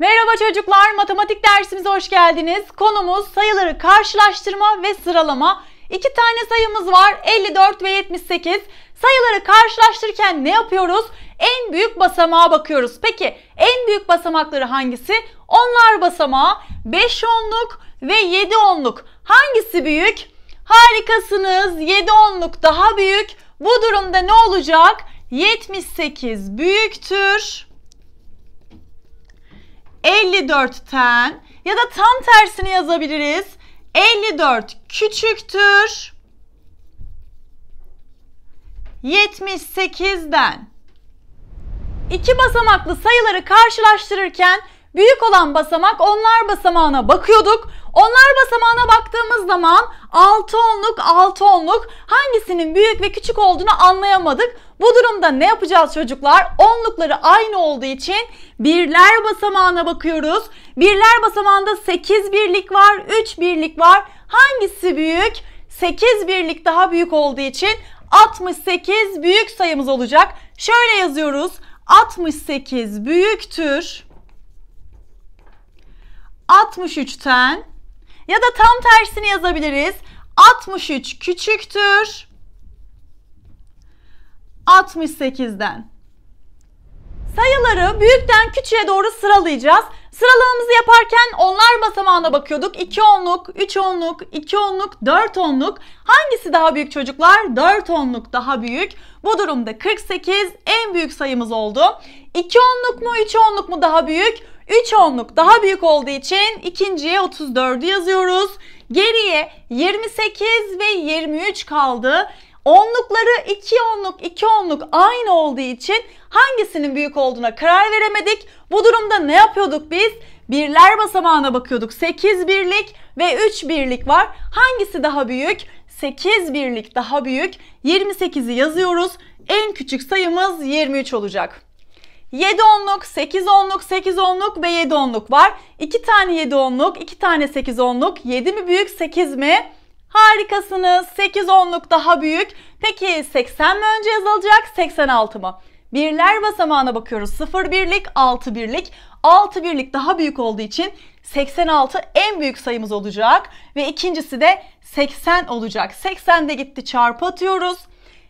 Merhaba çocuklar, matematik dersimize hoş geldiniz. Konumuz sayıları karşılaştırma ve sıralama. İki tane sayımız var, 54 ve 78. Sayıları karşılaştırırken ne yapıyoruz? En büyük basamağa bakıyoruz. Peki en büyük basamakları hangisi? Onlar basamağı 5 onluk ve 7 onluk. Hangisi büyük? Harikasınız. 7 onluk daha büyük. Bu durumda ne olacak? 78 büyüktür 54'ten ya da tam tersini yazabiliriz. 54 küçüktür 78'den. İki basamaklı sayıları karşılaştırırken büyük olan basamak onlar basamağına bakıyorduk. Onlar basamağına baktığımız zaman 6 onluk 6 onluk hangisinin büyük ve küçük olduğunu anlayamadık. Bu durumda ne yapacağız çocuklar? Onlukları aynı olduğu için birler basamağına bakıyoruz. Birler basamağında 8 birlik var, 3 birlik var. Hangisi büyük? 8 birlik daha büyük olduğu için 68 büyük sayımız olacak. Şöyle yazıyoruz. 68 büyüktür 63'ten ya da tam tersini yazabiliriz. 63 küçüktür 68'den. Sayıları büyükten küçüğe doğru sıralayacağız. Sıralamamızı yaparken onlar basamağına bakıyorduk. 2 onluk, 3 onluk, 2 onluk, 4 onluk. Hangisi daha büyük çocuklar? 4 onluk daha büyük. Bu durumda 48 en büyük sayımız oldu. 2 onluk mu, 3 onluk mu daha büyük? 3 onluk daha büyük olduğu için ikinciye 34'ü yazıyoruz. Geriye 28 ve 23 kaldı. Onlukları 2 onluk 2 onluk aynı olduğu için hangisinin büyük olduğuna karar veremedik. Bu durumda ne yapıyorduk biz? Birler basamağına bakıyorduk. 8 birlik ve 3 birlik var. Hangisi daha büyük? 8 birlik daha büyük. 28'i yazıyoruz. En küçük sayımız 23 olacak. 7 onluk, 8 onluk, 8 onluk ve 7 onluk var. 2 tane 7 onluk, 2 tane 8 onluk. 7 mi büyük, 8 mi? Harikasınız. 8 onluk daha büyük. Peki 80 mi önce yazılacak, 86 mı? Birler basamağına bakıyoruz. 0 birlik, 6 birlik. 6 birlik daha büyük olduğu için 86 en büyük sayımız olacak. Ve ikincisi de 80 olacak. 80 de gitti çarpı atıyoruz.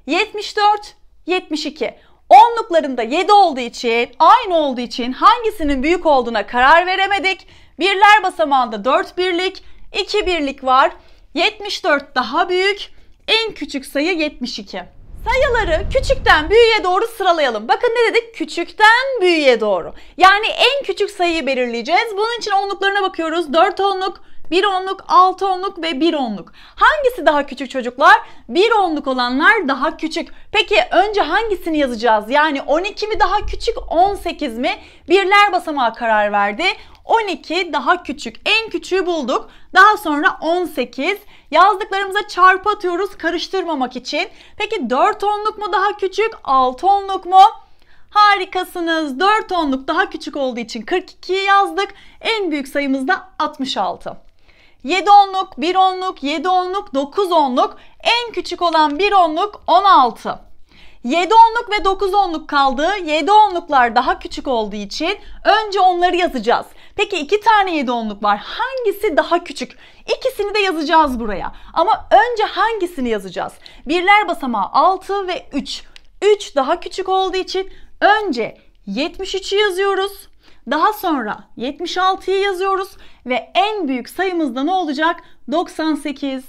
74, 72. Onluklarında 7 olduğu için, aynı olduğu için hangisinin büyük olduğuna karar veremedik. Birler basamağında 4 birlik, 2 birlik var. 74 daha büyük. En küçük sayı 72. Sayıları küçükten büyüğe doğru sıralayalım. Bakın ne dedik? Küçükten büyüğe doğru. Yani en küçük sayıyı belirleyeceğiz. Bunun için onluklarına bakıyoruz. 4 onluk, 1 onluk, 6 onluk ve 1 onluk. Hangisi daha küçük çocuklar? 1 onluk olanlar daha küçük. Peki önce hangisini yazacağız? Yani 12 mi daha küçük, 18 mi? Birler basamağı karar verdi. 12 daha küçük. En küçüğü bulduk. Daha sonra 18. Yazdıklarımıza çarpı atıyoruz karıştırmamak için. Peki 4 onluk mu daha küçük, 6 onluk mu? Harikasınız. 4 onluk daha küçük olduğu için 42 yazdık. En büyük sayımız da 66. 7 onluk, 1 onluk, 7 onluk, 9 onluk. En küçük olan 1 onluk 16. 7 onluk ve 9 onluk kaldı. 7 onluklar daha küçük olduğu için önce onları yazacağız. Peki iki tane 7 onluk var. Hangisi daha küçük? İkisini de yazacağız buraya. Ama önce hangisini yazacağız? Birler basamağı 6 ve 3. 3 daha küçük olduğu için önce 73'ü yazıyoruz. Daha sonra 76'yı yazıyoruz ve en büyük sayımızda ne olacak? 98.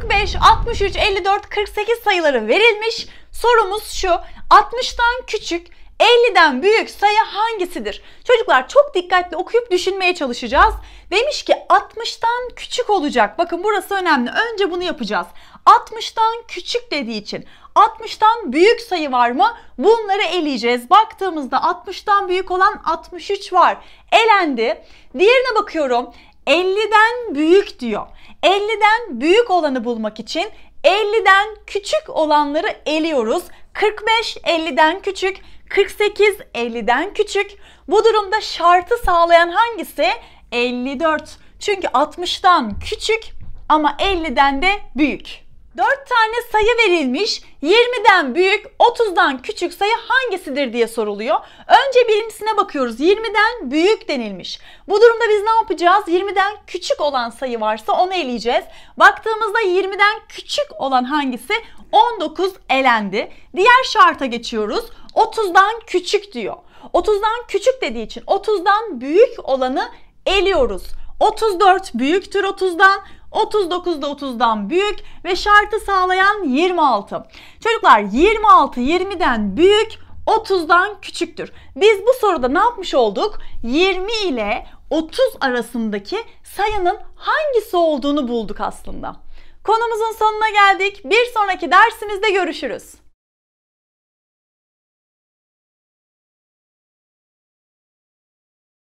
45, 63, 54, 48 sayıları verilmiş. Sorumuz şu. 60'tan küçük 50'den büyük sayı hangisidir? Çocuklar çok dikkatli okuyup düşünmeye çalışacağız. Demiş ki 60'tan küçük olacak. Bakın burası önemli. Önce bunu yapacağız. 60'tan küçük dediği için 60'tan büyük sayı var mı? Bunları eleyeceğiz. Baktığımızda 60'tan büyük olan 63 var. Elendi. Diğerine bakıyorum. 50'den büyük diyor. 50'den büyük olanı bulmak için 50'den küçük olanları eliyoruz. 45 50'den küçük, 48 50'den küçük. Bu durumda şartı sağlayan hangisi? 54. Çünkü 60'dan küçük ama 50'den de büyük. 4 tane sayı verilmiş. 20'den büyük, 30'dan küçük sayı hangisidir diye soruluyor. Önce birincisine bakıyoruz. 20'den büyük denilmiş. Bu durumda biz ne yapacağız? 20'den küçük olan sayı varsa onu eleyeceğiz. Baktığımızda 20'den küçük olan hangisi? 19 elendi. Diğer şarta geçiyoruz. 30'dan küçük diyor. 30'dan küçük dediği için 30'dan büyük olanı eliyoruz. 34 büyüktür 30'dan. 39 da 30'dan büyük ve şartı sağlayan 26. Çocuklar 26 20'den büyük 30'dan küçüktür. Biz bu soruda ne yapmış olduk? 20 ile 30 arasındaki sayının hangisi olduğunu bulduk aslında. Konumuzun sonuna geldik. Bir sonraki dersimizde görüşürüz.